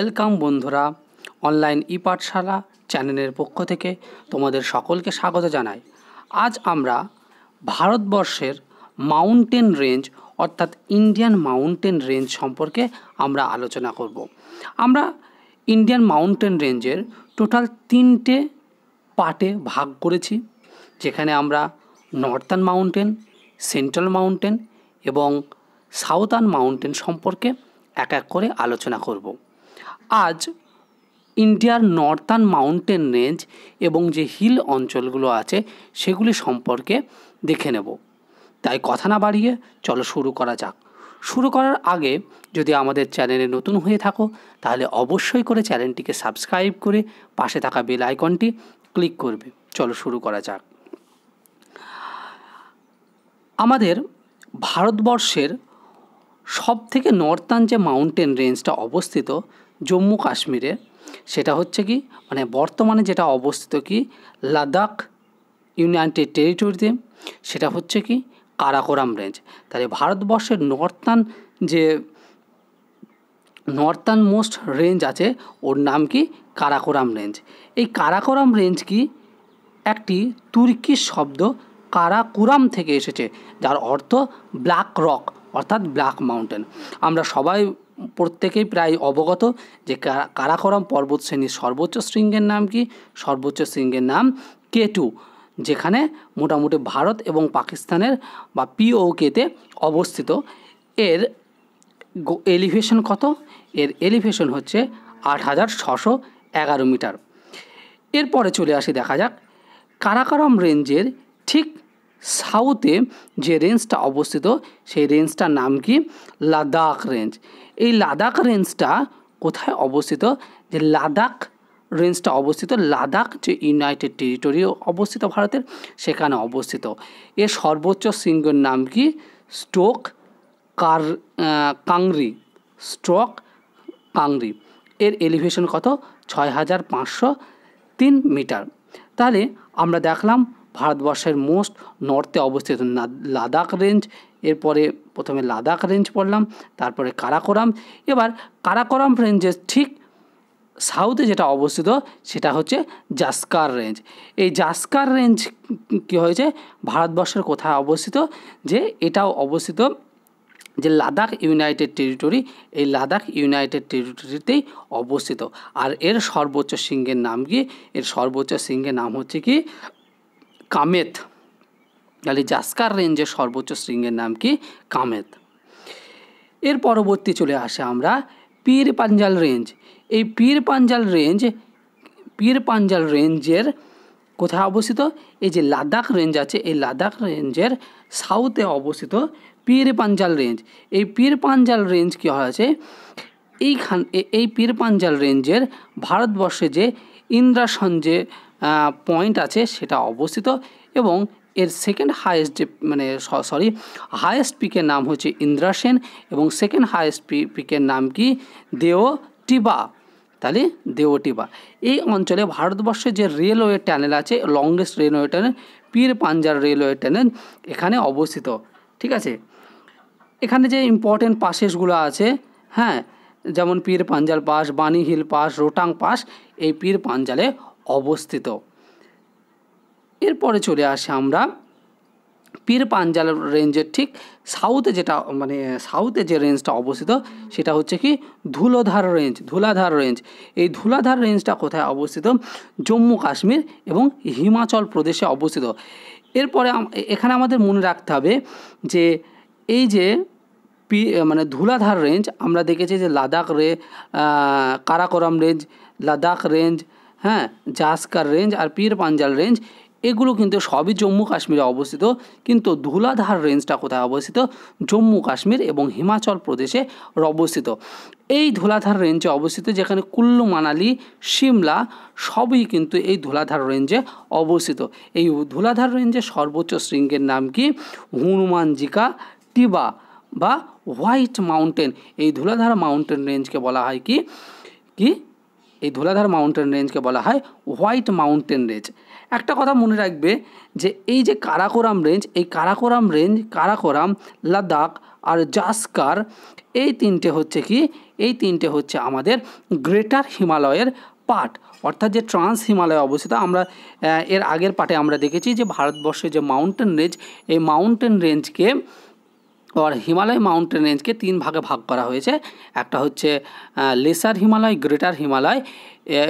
welcome বন্ধুরা online ই পাঠশালা চ্যানেলের পক্ষ থেকে তোমাদের সকলকে স্বাগত জানাই আজ আমরা ভারতবর্ষের মাউন্টেন রেঞ্জ অর্থাৎ ইন্ডিয়ান মাউন্টেন রেঞ্জ সম্পর্কে আমরা আলোচনা করব আমরা ইন্ডিয়ান মাউন্টেন রেঞ্জের টোটাল তিনটে পার্টে ভাগ করেছি যেখানে আমরা নর্থার্ন মাউন্টেন সেন্ট্রাল মাউন্টেন এবং সাউথার্ন মাউন্টেন সম্পর্কে এক এক করে আলোচনা করবো আজ ইন্ডিয়ার নর্থার্ন মাউন্টেন রেঞ্জ এবং যে হিল অঞ্চলগুলো আছে সেগুলি সম্পর্কে দেখে নেব তাই কথা না বাড়িয়ে চলো শুরু করা যাক শুরু করার আগে যদি আমাদের চ্যানেলে নতুন হয়ে থাকো তাহলে অবশ্যই করে চ্যানেলটিকে সাবস্ক্রাইব করে পাশে থাকা বেল আইকনটি ক্লিক করবে চলো শুরু করা যাক আমাদের ভারতবর্ষের সব থেকে নর্থার্ন যে মাউন্টেন রেঞ্জটা অবস্থিত জম্মু কাশ্মীরের সেটা হচ্ছে কি মানে বর্তমানে যেটা অবস্থিত কি লাদাখ ইউনাইটেড টেরিটরিতে সেটা হচ্ছে কি কারাকোরাম রেঞ্জ তাহলে ভারতবর্ষের নর্থান যে নর্থান মোস্ট রেঞ্জ আছে ওর নাম কি কারাকোরাম রেঞ্জ এই কারাকোরাম রেঞ্জ কি একটি তুর্কি শব্দ কারাকুরাম থেকে এসেছে যার অর্থ ব্ল্যাক রক অর্থাৎ ব্ল্যাক মাউন্টেন আমরা সবাই প্রত্যেকেই প্রায় অবগত যে কারাকরম পর্বত শ্রেণীর সর্বোচ্চ শৃঙ্গের নাম কি সর্বোচ্চ শৃঙ্গের নাম কে টু যেখানে মোটামুটি ভারত এবং পাকিস্তানের বা পিওকেতে অবস্থিত এর এলিভেশন কত এর এলিভেশন হচ্ছে আট হাজার ছশো এগারো মিটার এরপরে চলে আসি দেখা যাক কারাকরম রেঞ্জের ঠিক সাউথে যে রেঞ্জটা অবস্থিত সেই রেঞ্জটার নাম কি লাদাখ রেঞ্জ এই লাদাখ রেঞ্জটা কোথায় অবস্থিত যে লাদাখ রেঞ্জটা অবস্থিত লাদাখ যে ইউনাইটেড টেরিটরি অবস্থিত ভারতের সেখানে অবস্থিত এর সর্বোচ্চ সিংহের নাম কি স্টোক কার কাংরি স্টোক কাংরি এর এলিভেশন কত ছয় হাজার পাঁচশো তিন মিটার তাহলে আমরা দেখলাম ভারতবর্ষের মোস্ট নর্থে অবস্থিত লাদাখ রেঞ্জ এরপরে প্রথমে লাদাখ রেঞ্জ পড়লাম তারপরে কারাকোরাম এবার কারাকোরাম রেঞ্জের ঠিক সাউথে যেটা অবস্থিত সেটা হচ্ছে জাস্কার রেঞ্জ এই জাস্কার রেঞ্জ কী হয়েছে ভারতবর্ষের কোথায় অবস্থিত যে এটাও অবস্থিত যে লাদাখ ইউনাইটেড টেরিটরি এই লাদাখ ইউনাইটেড টেরিটরিতেই অবস্থিত আর এর সর্বোচ্চ সিংহের নাম কি এর সর্বোচ্চ সিংহের নাম হচ্ছে কি কামেত তাহলে জাস্কার রেঞ্জের সর্বোচ্চ শৃঙ্গের নাম কি কামেত এর পরবর্তী চলে আসে আমরা পীর পাঞ্জাল রেঞ্জ এই পীর পাঞ্জাল রেঞ্জ পীর পাঞ্জাল রেঞ্জের কোথায় অবস্থিত এই যে লাদাখ রেঞ্জ আছে এই লাদাখ রেঞ্জের সাউথে অবস্থিত পীর পাঞ্জাল রেঞ্জ এই পীর পাঞ্জাল রেঞ্জ কী আছে এইখান এই পীর পাঞ্জাল রেঞ্জের ভারতবর্ষে যে ইন্দ্রাসন যে পয়েন্ট আছে সেটা অবস্থিত এবং এর সেকেন্ড হায়েস্ট যে মানে সরি হায়েস্ট পিকের নাম হচ্ছে ইন্দ্রাসেন এবং সেকেন্ড হায়েস্ট পিকের নাম কি দেওটিবা তাহলে দেওটিবা এই অঞ্চলে ভারতবর্ষে যে রেলওয়ে টানেল আছে longest railway tunnel Pir Panjal railway tunnel এখানে অবস্থিত ঠিক আছে এখানে যে ইম্পর্টেন্ট পাসেসগুলো আছে হ্যাঁ যেমন Pir Panjal pass Banihal pass Rohtang pass এই পীর পাঞ্জালে অবস্থিত এরপরে চলে আসি আমরা পীর পাঞ্জাল রেঞ্জের ঠিক সাউথে যেটা মানে সাউথে যে রেঞ্জটা অবস্থিত সেটা হচ্ছে কি ধুলোধার রেঞ্জ ধুলাধার রেঞ্জ এই ধুলাধার রেঞ্জটা কোথায় অবস্থিত জম্মু কাশ্মীর এবং হিমাচল প্রদেশে অবস্থিত এরপরে এখানে আমাদের মনে রাখতে হবে যে এই যে পি মানে ধুলাধার রেঞ্জ আমরা দেখেছি যে লাদাখ রে কারাকোরাম রেঞ্জ লাদাখ রেঞ্জ হ্যাঁ জাসকার রেঞ্জ আর পীর পাঞ্জাল রেঞ্জ এগুলো কিন্তু সবই জম্মু কাশ্মীরে অবস্থিত কিন্তু ধুলাধার রেঞ্জটা কোথায় অবস্থিত জম্মু কাশ্মীর এবং হিমাচল প্রদেশে অবস্থিত এই ধুলাধার রেঞ্জে অবস্থিত যেখানে কুল্লু মানালি সিমলা সবই কিন্তু এই ধুলাধার রেঞ্জে অবস্থিত এই ধুলাধার রেঞ্জের সর্বোচ্চ শৃঙ্গের নাম কি হনুমানজিকা টিবা বা হোয়াইট মাউন্টেন এই ধুলাধার মাউন্টেন রেঞ্জকে বলা হয় কি কি এই ধুলাধার মাউন্টেন রেঞ্জকে বলা হয় হোয়াইট মাউন্টেন রেঞ্জ একটা কথা মনে রাখবে যে এই যে কারাকোরাম রেঞ্জ এই কারাকোরাম রেঞ্জ কারাকোরাম লাদাখ আর জাসকার এই তিনটে হচ্ছে কি এই তিনটে হচ্ছে আমাদের গ্রেটার হিমালয়ের পার্ট অর্থাৎ যে ট্রান্স হিমালয়ে অবস্থিত আমরা এর আগের পাটে আমরা দেখেছি যে ভারতবর্ষে যে মাউন্টেন রেঞ্জ এই মাউন্টেন রেঞ্জকে আর হিমালয় মাউন্টেন রেঞ্জকে তিন ভাগে ভাগ করা হয়েছে একটা হচ্ছে লেসার হিমালয় গ্রেটার হিমালয়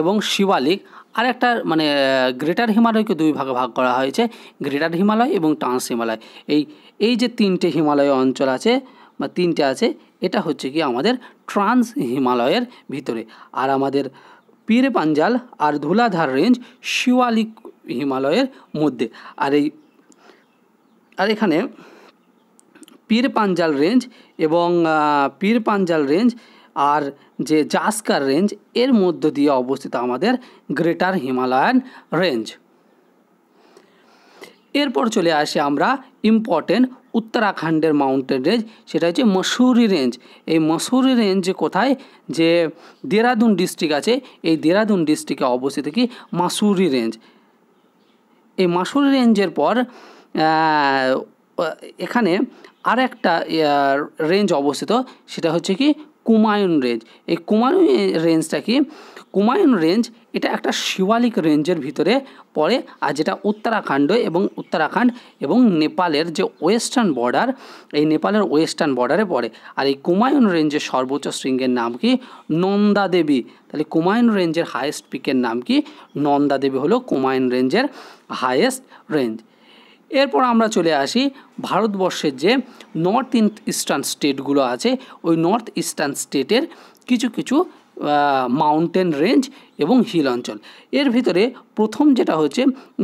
এবং শিবালিক আর একটা মানে গ্রেটার হিমালয়কে দুই ভাগে ভাগ করা হয়েছে গ্রেটার হিমালয় এবং ট্রান্স হিমালয় এই এই যে তিনটে হিমালয় অঞ্চল আছে বা তিনটে আছে এটা হচ্ছে কি আমাদের ট্রান্স হিমালয়ের ভিতরে আর আমাদের পীরে পাঞ্জাল আর ধুলাধার রেঞ্জ শিওয়ালিক হিমালয়ের মধ্যে আর এই আর এখানে পীর পাঞ্জাল রেঞ্জ এবং পীর পাঞ্জাল রেঞ্জ আর যে জাস্কার রেঞ্জ এর মধ্য দিয়ে অবস্থিত আমাদের গ্রেটার হিমালয়ান রেঞ্জ এরপর চলে আসি আমরা ইম্পর্টেন্ট উত্তরাখণ্ডের মাউন্টেন রেঞ্জ সেটা হচ্ছে মসুরি রেঞ্জ এই মসুরি রেঞ্জ কোথায় যে দেরাদুন ডিস্ট্রিক্ট আছে এই দেরাদুন ডিস্ট্রিক্টে অবস্থিত কি মাসুরি রেঞ্জ এই মাসুরি রেঞ্জের পর এখানে আর একটা রেঞ্জ অবস্থিত সেটা হচ্ছে কি কুমায়ুন রেঞ্জ এই কুমায়ুন রেঞ্জটা কি কুমায়ুন রেঞ্জ এটা একটা শিওয়ালিক রেঞ্জের ভিতরে পড়ে আর যেটা উত্তরাখণ্ড এবং উত্তরাখণ্ড এবং নেপালের যে ওয়েস্টার্ন বর্ডার এই নেপালের ওয়েস্টার্ন বর্ডারে পড়ে আর এই কুমায়ুন রেঞ্জের সর্বোচ্চ শৃঙ্গের নাম কি নন্দা দেবী তাহলে কুমায়ুন রেঞ্জের হায়েস্ট পিকের নাম কি নন্দা দেবী হলো কুমায়ুন রেঞ্জের হায়েস্ট রেঞ্জ এরপর আমরা চলে আসি ভারতবর্ষের যে নর্থ ইস্টার্ন স্টেটগুলো আছে ওই নর্থ ইস্টার্ন স্টেটের কিছু কিছু মাউন্টেন রেঞ্জ এবং হিল অঞ্চল এর ভিতরে প্রথম যেটা হচ্ছে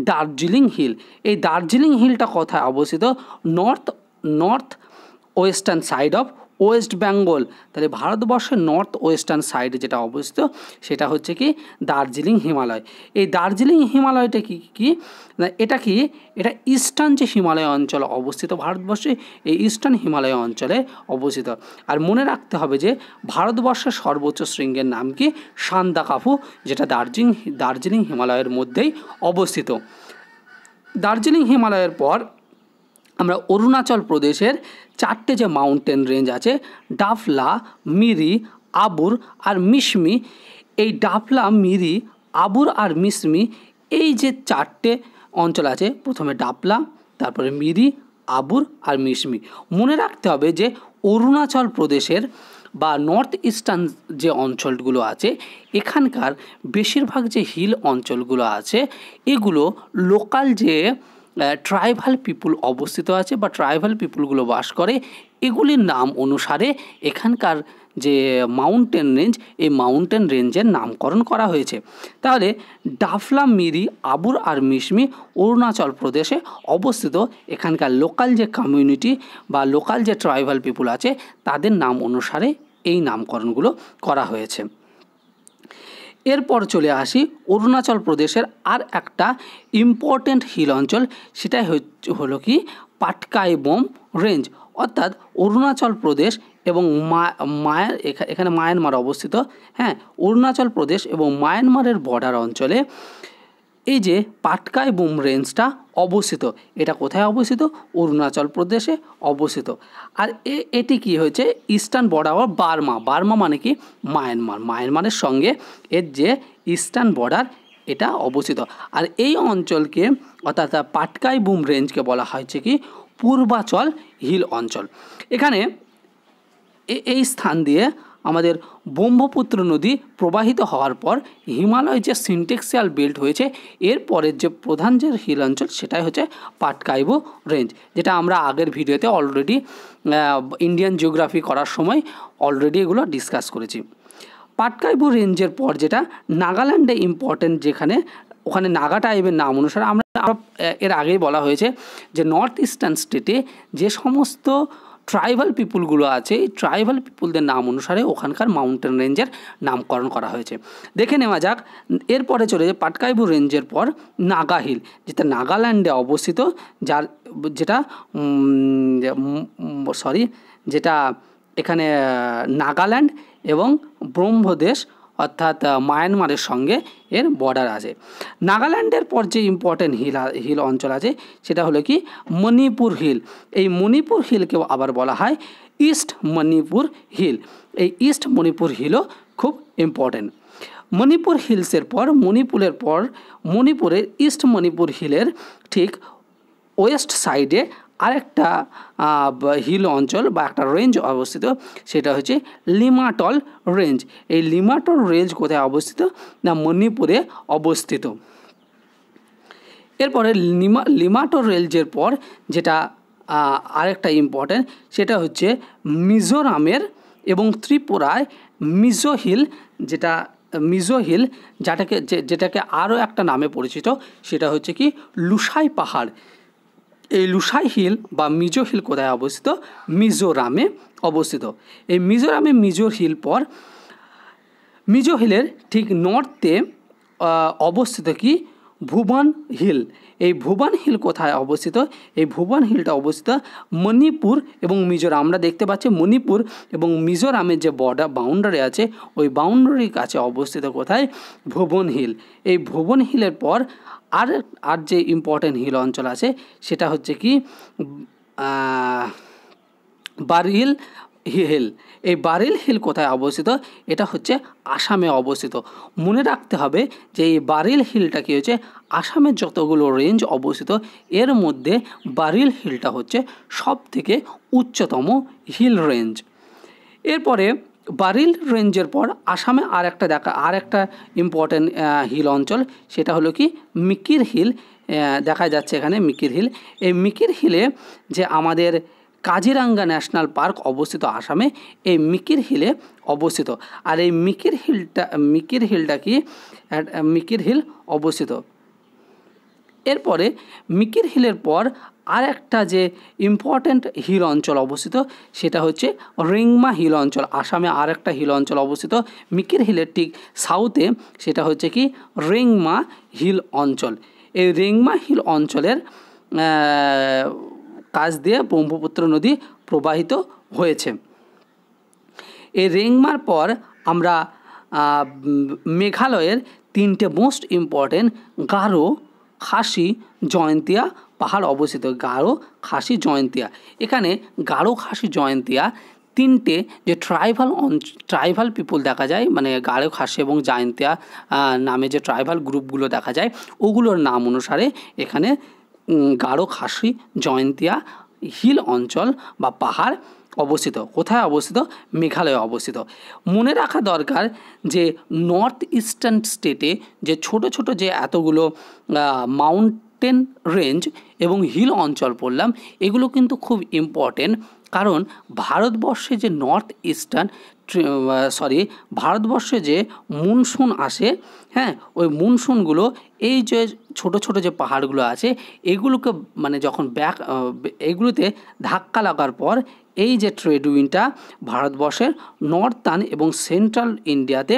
দার্জিলিং হিল এই দার্জিলিং হিলটা কথায় অবস্থিত north north western side of West Bengal তাহলে ভারতবর্ষের নর্থ ওয়েস্টার্ন সাইডে যেটা অবস্থিত সেটা হচ্ছে কি দার্জিলিং হিমালয় এই দার্জিলিং হিমালয়টা কি কি না এটা কি এটা ইস্টার্ন যে হিমালয় অঞ্চল অবস্থিত ভারতবর্ষে এই ইস্টার্ন হিমালয় অঞ্চলে অবস্থিত আর মনে রাখতে হবে যে ভারতবর্ষের সর্বোচ্চ শৃঙ্গের নাম কি সান্দাকাফু যেটা দার্জিলিং দার্জিলিং হিমালয়ের মধ্যেই অবস্থিত দার্জিলিং হিমালয়ের পর আমরা অরুণাচল প্রদেশের চারটে যে মাউন্টেন রেঞ্জ আছে ডাফলা মিরি আবুর আর মিশমি এই ডাফলা মিরি আবুর আর মিশমি এই যে চারটে অঞ্চল আছে প্রথমে ডাফলা তারপরে মিরি আবুর আর মিশমি মনে রাখতে হবে যে অরুণাচল প্রদেশের বা নর্থ ইস্টার্ন যে অঞ্চলগুলো আছে এখানকার বেশিরভাগ যে হিল অঞ্চলগুলো আছে এগুলো লোকাল যে ট্রাইবাল পিপুল অবস্থিত আছে বা ট্রাইবাল পিপুলগুলো বাস করে এগুলির নাম অনুসারে এখানকার যে মাউন্টেন রেঞ্জ এই মাউন্টেন রেঞ্জের নামকরণ করা হয়েছে তাহলে ডাফলা মিরি আবুর আর মিশমি অরুণাচল প্রদেশে অবস্থিত এখানকার লোকাল যে কমিউনিটি বা লোকাল যে ট্রাইবাল পিপুল আছে তাদের নাম অনুসারে এই নামকরণগুলো করা হয়েছে এরপর চলে আসি অরুণাচল প্রদেশের আর একটা ইম্পর্টেন্ট হিল অঞ্চল সেটাই হলো কি পাটকাই বোম রেঞ্জ অর্থাৎ অরুণাচল প্রদেশ এবং মায়ের এখানে মায়ানমার অবস্থিত হ্যাঁ অরুণাচল প্রদেশ এবং মায়ানমারের বর্ডার অঞ্চলে এই যে পাটকাই বুম রেঞ্জটা অবস্থিত এটা কোথায় অবস্থিত অরুণাচল প্রদেশে অবস্থিত আর এ এটি কি হয়েছে eastern border of Burma Burma মানে কি মায়ানমার মায়ানমারের সঙ্গে এর যে ইস্টার্ন বর্ডার এটা অবস্থিত আর এই অঞ্চলকে অর্থাৎ পাটকাই বুম রেঞ্জকে বলা হয়েছে কি পূর্বাচল হিল অঞ্চল এখানে এই স্থান দিয়ে আমাদের ব্রহ্মপুত্র নদী প্রবাহিত হওয়ার পর হিমালয় যে সিনটেক্সিয়াল বেল্ট হয়েছে এর পরের যে প্রধান যে হিল অঞ্চল সেটাই হচ্ছে পাটকাইবু রেঞ্জ যেটা আমরা আগের ভিডিওতে অলরেডি ইন্ডিয়ান জিওগ্রাফি করার সময় অলরেডি এগুলো ডিসকাস করেছি পাটকাইবু রেঞ্জের পর যেটা নাগাল্যান্ডে ইম্পর্টেন্ট যেখানে ওখানে নাগা টাইপের নাম অনুসারে আমরা এর আগেই বলা হয়েছে যে নর্থ ইস্টার্ন স্টেটে যে সমস্ত ট্রাইবাল পিপুলগুলো আছে এই ট্রাইবাল পিপুলদের নাম অনুসারে ওখানকার মাউন্টেন রেঞ্জের নামকরণ করা হয়েছে দেখে নেওয়া যাক এরপরে চলে যায় পাটকাইবু রেঞ্জের পর নাগা হিল যেটা নাগাল্যান্ডে অবস্থিত যার যেটা সরি যেটা এখানে নাগাল্যান্ড এবং ব্রহ্মদেশ অর্থাৎ মায়ানমারের সঙ্গে এর বর্ডার আছে নাগাল্যান্ডের পর যে ইম্পর্টেন্ট হিল হিল অঞ্চল আছে সেটা হলো কি মণিপুর হিল এই মণিপুর হিলকেও আবার বলা হয় ইস্ট মণিপুর হিল এই ইস্ট মণিপুর হিলও খুব ইম্পর্টেন্ট মণিপুর হিলসের পর মণিপুরের পর মণিপুরের ইস্ট মণিপুর হিলের ঠিক ওয়েস্ট সাইডে আরেকটা হিল অঞ্চল বা একটা রেঞ্জ অবস্থিত সেটা হচ্ছে লিমাটল রেঞ্জ এই লিমাটল রেঞ্জ কোথায় অবস্থিত না মণিপুরে অবস্থিত এরপরে লিমা লিমাটল রেঞ্জের পর যেটা আরেকটা ইম্পর্ট্যান্ট সেটা হচ্ছে মিজোরামের এবং ত্রিপুরায় মিজো হিল যেটা মিজো হিল যেটাকে যেটাকে আরও একটা নামে পরিচিত সেটা হচ্ছে কি লুসাই পাহাড় এই লুসাই হিল বা মিজো হিল কোথায় অবস্থিত মিজোরামে অবস্থিত এই মিজোরামে মিজো হিল পর মিজো হিলের ঠিক নর্থে অবস্থিত কি ভুবন হিল এই ভুবান হিল কোথায় অবস্থিত এই ভুবান হিলটা অবস্থিত মণিপুর এবং মিজোরাম আমরা দেখতে পাচ্ছি মণিপুর এবং মিজোরামের যে বর্ডার বাউন্ডারি আছে ওই বাউন্ডারির কাছে অবস্থিত কোথায় ভুবন হিল এই ভুবন হিলের পর আর আর যে ইম্পর্টেন্ট হিল অঞ্চল আছে সেটা হচ্ছে কি বারিল হিল এই বারিল হিল কোথায় অবস্থিত এটা হচ্ছে আসামে অবস্থিত মনে রাখতে হবে যে এই বারিল হিলটা কী হচ্ছে আসামের যতগুলো রেঞ্জ অবস্থিত এর মধ্যে বারিল হিলটা হচ্ছে সব থেকে উচ্চতম হিল রেঞ্জ এরপরে বারিল রেঞ্জের পর আসামে আর একটা দেখা আর একটা ইম্পর্ট্যান্ট হিল অঞ্চল সেটা হলো কি মিকির হিল দেখা যাচ্ছে এখানে মিকির হিল এই মিকির হিলে যে আমাদের কাজিরাঙ্গা ন্যাশনাল পার্ক অবস্থিত আসামে এই মিকির হিলে অবস্থিত আর এই মিকির হিলটা মিকির হিলটা কি মিকির হিল অবস্থিত এরপরে মিকির হিলের পর আর একটা যে ইম্পর্ট্যান্ট হিল অঞ্চল অবস্থিত সেটা হচ্ছে রিংমা হিল অঞ্চল আসামে আর একটা হিল অঞ্চল অবস্থিত মিকির হিলের ঠিক সাউথে সেটা হচ্ছে কি রিংমা হিল অঞ্চল এই রিংমা হিল অঞ্চলের কাজ দিয়ে ব্রহ্মপুত্র নদী প্রবাহিত হয়েছে এই রেংমার পর আমরা মেঘালয়ের তিনটে মোস্ট ইম্পর্টেন্ট গারো খাসি জয়ন্তিয়া পাহাড় অবস্থিত গারো খাসি জয়ন্তিয়া এখানে গারো খাসি জয়ন্তিয়া তিনটে যে ট্রাইভাল ট্রাইভাল পিপুল দেখা যায় মানে গাড়ো খাসি এবং জয়ন্তিয়া নামে যে ট্রাইভাল গ্রুপগুলো দেখা যায় ওগুলোর নাম অনুসারে এখানে গাঢ় খাসি জয়ন্তিয়া হিল অঞ্চল বা পাহাড় অবস্থিত কোথায় অবস্থিত মেঘালয়ে অবস্থিত মনে রাখা দরকার যে নর্থ ইস্টার্ন স্টেটে যে ছোট ছোট যে এতগুলো মাউন্টেন রেঞ্জ এবং হিল অঞ্চল পড়লাম এগুলো কিন্তু খুব ইম্পর্টেন্ট কারণ ভারতবর্ষে যে নর্থ ইস্টার্ন সরি ভারতবর্ষে যে মনসুন আসে হ্যাঁ ওই মনসুনগুলো এই যে ছোট ছোট যে পাহাড়গুলো আছে এগুলোকে মানে যখন ব্যাক এগুলোতে ধাক্কা লাগার পর এই যে ট্রেড উইনটা ভারতবর্ষের নর্থার্ন এবং সেন্ট্রাল ইন্ডিয়াতে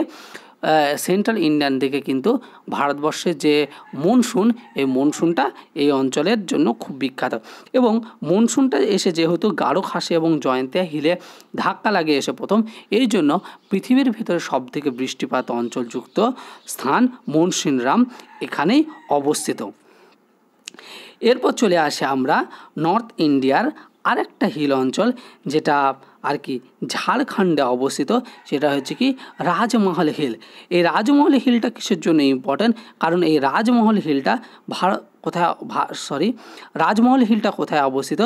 সেন্ট্রাল ইন্ডিয়ান দিকে কিন্তু ভারতবর্ষের যে মনসুন এই মনসুনটা এই অঞ্চলের জন্য খুব বিখ্যাত এবং মনসুনটা এসে যেহেতু গাঢ় খাসে এবং জয়ন্তিয়া হিলে ধাক্কা লাগে এসে প্রথম এই জন্য পৃথিবীর ভিতরে সবথেকে বৃষ্টিপাত অঞ্চলযুক্ত স্থান মনসিনরাম এখানেই অবস্থিত এরপর চলে আসে আমরা নর্থ ইন্ডিয়ার আরেকটা হিল অঞ্চল যেটা আর কি ঝাড়খণ্ডে অবস্থিত সেটা হচ্ছে কি রাজমহল হিল এই রাজমহল হিলটা কিসের জন্য ইম্পর্ট্যান্ট কারণ এই রাজমহল হিলটা ভারত কোথায় সরি রাজমহল হিলটা কোথায় অবস্থিত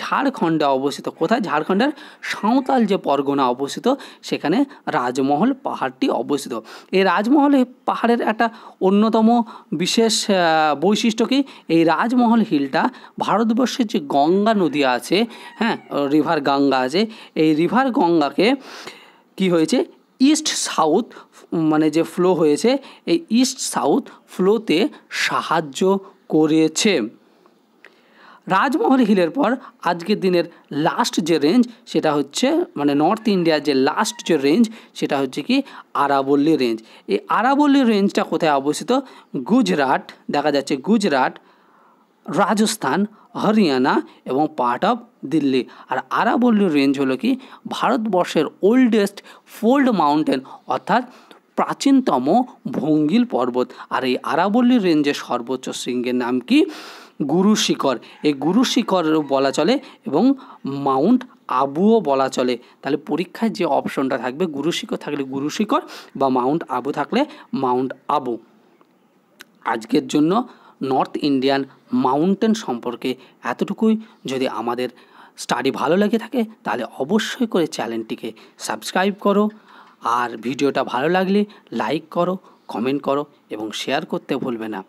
ঝাড়খণ্ডে অবস্থিত কোথায় ঝাড়খণ্ডের সাঁওতাল যে পরগনা অবস্থিত সেখানে রাজমহল পাহাড়টি অবস্থিত এই রাজমহল পাহাড়ের একটা অন্যতম বিশেষ বৈশিষ্ট্য কি এই রাজমহল হিলটা ভারতবর্ষের যে গঙ্গা নদী আছে হ্যাঁ রিভার গঙ্গা আছে এই রিভার গঙ্গাকে কি হয়েছে ইস্ট সাউথ মানে যে ফ্লো হয়েছে এই ইস্ট সাউথ ফ্লোতে সাহায্য করেছে রাজমহল হিলের পর আজকের দিনের লাস্ট যে রেঞ্জ সেটা হচ্ছে মানে নর্থ ইন্ডিয়ার যে লাস্ট যে রেঞ্জ সেটা হচ্ছে কি আরাবল্লী রেঞ্জ এই আরাবল্লী রেঞ্জটা কোথায় অবস্থিত গুজরাট দেখা যাচ্ছে গুজরাট রাজস্থান হরিয়ানা এবং পার্ট অফ দিল্লি আর আরাবল্লী রেঞ্জ হলো কি ভারতবর্ষের ওল্ডেস্ট ফোল্ড মাউন্টেন অর্থাৎ প্রাচীনতম ভঙ্গিল পর্বত আর এই আরাবল্লী রেঞ্জের সর্বোচ্চ শৃঙ্গের নাম কি গুরু শিখর এই গুরু শিখর বলা চলে এবং মাউন্ট আবুও বলা চলে তাহলে পরীক্ষায় যে অপশনটা থাকবে গুরু শিখর থাকলে গুরু শিখর বা মাউন্ট আবু থাকলে মাউন্ট আবু আজকের জন্য নর্থ ইন্ডিয়ান মাউন্টেন সম্পর্কে এতটুকুই যদি আমাদের স্টাডি ভালো লেগে থাকে তাহলে অবশ্যই করে চ্যানেলটিকে সাবস্ক্রাইব করো আর ভিডিওটা ভালো লাগলে লাইক করো কমেন্ট করো এবং শেয়ার করতে ভুলবে না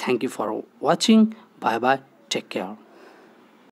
thank you for watching bye bye take care